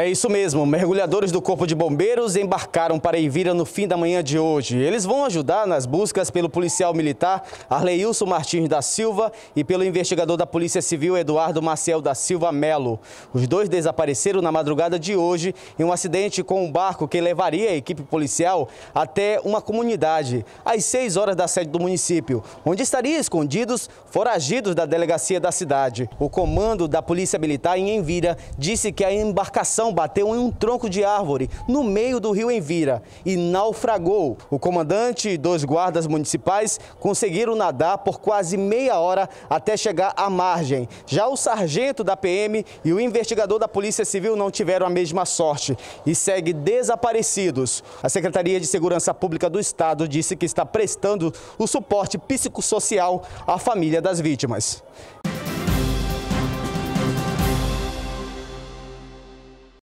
É isso mesmo, mergulhadores do Corpo de Bombeiros embarcaram para Ivira no fim da manhã de hoje. Eles vão ajudar nas buscas pelo policial militar Arleilson Martins da Silva e pelo investigador da Polícia Civil Eduardo Maciel da Silva Melo. Os dois desapareceram na madrugada de hoje em um acidente com um barco que levaria a equipe policial até uma comunidade, às 6 horas da sede do município, onde estariam escondidos foragidos da delegacia da cidade. O comando da Polícia Militar em Envira disse que a embarcação avião bateu em um tronco de árvore no meio do rio Envira e naufragou. O comandante e dois guardas municipais conseguiram nadar por quase meia hora até chegar à margem. Já o sargento da PM e o investigador da Polícia Civil não tiveram a mesma sorte e segue desaparecidos. A Secretaria de Segurança Pública do Estado disse que está prestando o suporte psicossocial à família das vítimas.